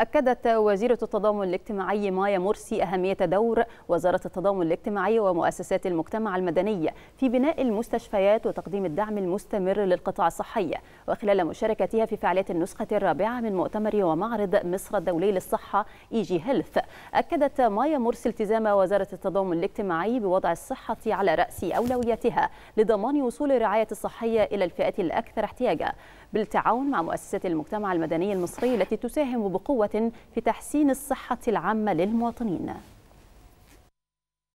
أكدت وزيرة التضامن الاجتماعي مايا مرسي أهمية دور وزارة التضامن الاجتماعي ومؤسسات المجتمع المدني في بناء المستشفيات وتقديم الدعم المستمر للقطاع الصحي وخلال مشاركتها في فعاليات النسخة الرابعة من مؤتمر ومعرض مصر الدولي للصحة إيجي هيلث أكدت مايا مرسي التزام وزارة التضامن الاجتماعي بوضع الصحة على رأس أولوياتها لضمان وصول الرعاية الصحية إلى الفئات الأكثر احتياجا بالتعاون مع مؤسسات المجتمع المدني المصري التي تساهم بقوة في تحسين الصحة العامة للمواطنين